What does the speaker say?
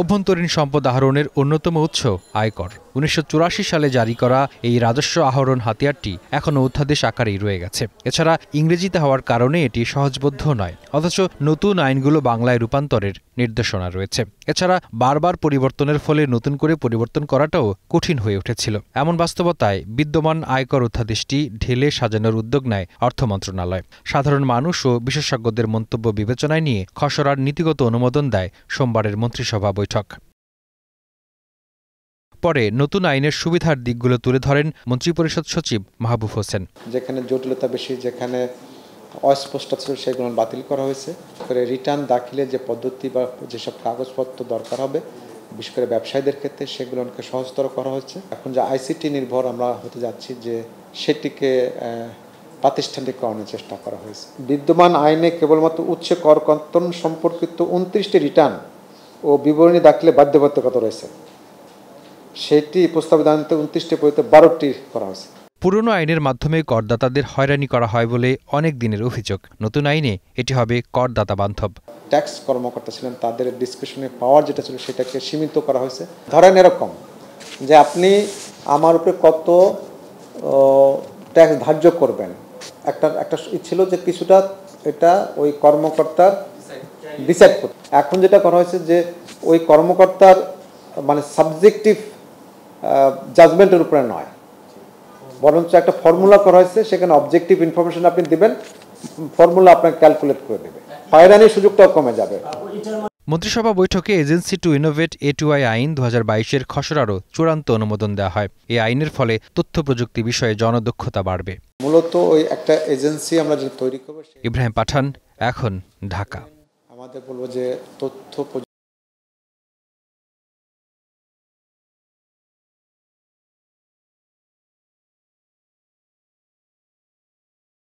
অভ্যন্তরীণ সম্পদ আহরণের অন্যতম উৎস আয়কর উনিশশো সালে জারি করা এই রাজস্ব আহরণ হাতিয়ারটি এখনও অধ্যাদেশ আকারেই রয়ে গেছে এছাড়া ইংরেজিতে হওয়ার কারণে এটি সহজবোধ্য নয় অথচ নতুন আইনগুলো বাংলায় রূপান্তরের নির্দেশনা রয়েছে এছাড়া বারবার পরিবর্তনের ফলে নতুন করে পরিবর্তন করাটাও কঠিন হয়ে উঠেছিল এমন বাস্তবতায় বিদ্যমান আয়কর অধ্যাদেশটি ঢেলে সাজানোর উদ্যোগ নেয় অর্থ মন্ত্রণালয় সাধারণ মানুষ ও বিশেষজ্ঞদের মন্তব্য বিবেচনায় নিয়ে খসড়ার নীতিগত অনুমোদন দেয় সোমবারের মন্ত্রিসভা বৈঠক পরে নতুন আইনের সুবিধার দিকগুলো তুলে ধরেন মন্ত্রিপরিষদ সচিব মাহবুব হোসেন যেখানে জটিলতা বেশি যেখানে অস্পষ্ট ছিল সেগুলো বাতিল করা হয়েছে করে রিটার্ন দাখিলে যে পদ্ধতি বা যেসব কাগজপত্র দরকার হবে বিশেষ করে ব্যবসায়ীদের ক্ষেত্রে সেগুলোকে সহজতর করা হচ্ছে এখন যে আইসিটি নির্ভর আমরা হতে যাচ্ছি যে সেটিকে প্রাতিষ্ঠানিক করানোর চেষ্টা করা হয়েছে বিদ্যমান আইনে কেবলমাত্র উচ্চ কর কর্তন সম্পর্কিত উনত্রিশটি রিটার্ন ও বিবরণী দাখিলে বাধ্যবাধকতা রয়েছে সেটি প্রস্তাবিত আইনতে উনত্রিশটি পরিতে বারোটি করা হয়েছে পুরনো আইনের মাধ্যমে করদাতাদের হয়রানি করা হয় বলে অনেক দিনের অভিযোগ নতুন আইনে এটি হবে করদাতা বান্ধব ট্যাক্স কর্মকর্তা ছিলেন তাদের ডিসক্রিপশনে পাওয়ার যেটা ছিল সেটাকে সীমিত করা হয়েছে ধরেন এরকম যে আপনি আমার উপরে কত ট্যাক্স ধার্য করবেন একটা একটা ছিল যে কিছুটা এটা ওই কর্মকর্তার ডিসাইড করতে এখন যেটা করা হয়েছে যে ওই কর্মকর্তার মানে সাবজেক্টিভ জাজমেন্টের উপরে নয় বরঞ্চ একটা ফর্মুলা করা হয়েছে সেখানে অবজেক্টিভ ইনফরমেশন আপনি দেবেন ফর্মুলা আপনাকে ক্যালকুলেট করে দেবে হয়রানির সুযোগটাও কমে যাবে মন্ত্রিসভা বৈঠকে agency to innovate A to I আইন দু হাজার বাইশের খসড়ারও চূড়ান্ত অনুমোদন দেওয়া হয় এই আইনের ফলে তথ্য প্রযুক্তি বিষয়ে জনদক্ষতা বাড়বে মূলত ওই একটা এজেন্সি আমরা যে তৈরি করবো ইব্রাহিম পাঠান এখন ঢাকা আমাদের বলবো যে তথ্য